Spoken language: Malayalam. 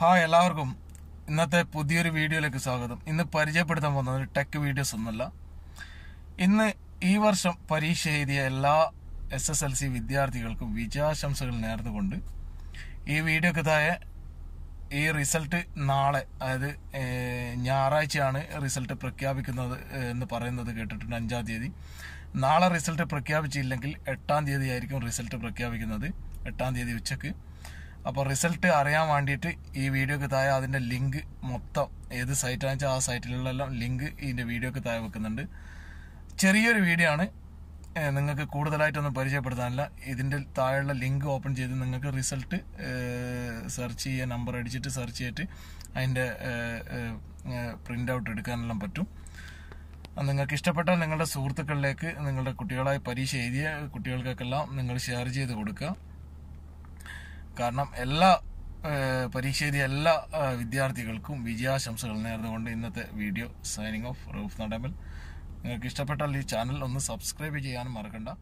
ഹായ് എല്ലാവർക്കും ഇന്നത്തെ പുതിയൊരു വീഡിയോയിലേക്ക് സ്വാഗതം ഇന്ന് പരിചയപ്പെടുത്താൻ പോകുന്നത് ഒരു ടെക് വീഡിയോസ് ഒന്നുമല്ല ഇന്ന് ഈ വർഷം പരീക്ഷ എഴുതിയ എല്ലാ എസ് എസ് എൽ സി വിദ്യാർത്ഥികൾക്കും വിജയാശംസകൾ നേർന്നുകൊണ്ട് ഈ വീഡിയോക്ക് തായ ഈ റിസൾട്ട് നാളെ അതായത് ഞായറാഴ്ചയാണ് റിസൾട്ട് പ്രഖ്യാപിക്കുന്നത് എന്ന് പറയുന്നത് കേട്ടിട്ടുണ്ട് അഞ്ചാം തീയതി നാളെ റിസൾട്ട് പ്രഖ്യാപിച്ചില്ലെങ്കിൽ എട്ടാം തീയതി ആയിരിക്കും റിസൾട്ട് പ്രഖ്യാപിക്കുന്നത് എട്ടാം തീയതി ഉച്ചക്ക് അപ്പോൾ റിസൾട്ട് അറിയാൻ വേണ്ടിയിട്ട് ഈ വീഡിയോക്ക് താഴെ അതിൻ്റെ ലിങ്ക് മൊത്തം ഏത് സൈറ്റാണെന്ന് വെച്ചാൽ ആ സൈറ്റിലുള്ളെല്ലാം ലിങ്ക് ഇതിൻ്റെ വീഡിയോക്ക് താഴെ വെക്കുന്നുണ്ട് ചെറിയൊരു വീഡിയോ ആണ് നിങ്ങൾക്ക് കൂടുതലായിട്ടൊന്നും പരിചയപ്പെടുത്താനില്ല ഇതിൻ്റെ താഴെയുള്ള ലിങ്ക് ഓപ്പൺ ചെയ്ത് നിങ്ങൾക്ക് റിസൾട്ട് സെർച്ച് ചെയ്യുക നമ്പർ അടിച്ചിട്ട് സെർച്ച് ചെയ്തിട്ട് അതിൻ്റെ പ്രിൻ്റ് ഔട്ട് എടുക്കാനെല്ലാം പറ്റും നിങ്ങൾക്ക് ഇഷ്ടപ്പെട്ടാൽ നിങ്ങളുടെ സുഹൃത്തുക്കളിലേക്ക് നിങ്ങളുടെ കുട്ടികളായി പരീക്ഷ എഴുതിയ കുട്ടികൾക്കൊക്കെല്ലാം നിങ്ങൾ ഷെയർ ചെയ്ത് കൊടുക്കുക കാരണം എല്ലാ പരീക്ഷ എഴുതിയ എല്ലാ വിദ്യാർത്ഥികൾക്കും വിജയാശംസകൾ നേർന്നുകൊണ്ട് ഇന്നത്തെ വീഡിയോ സൈനിങ് ഓഫ് റൂഫ് നടമൽ നിങ്ങൾക്ക് ഇഷ്ടപ്പെട്ടാൽ ഈ ചാനൽ ഒന്ന് സബ്സ്ക്രൈബ് ചെയ്യാനും മറക്കണ്ട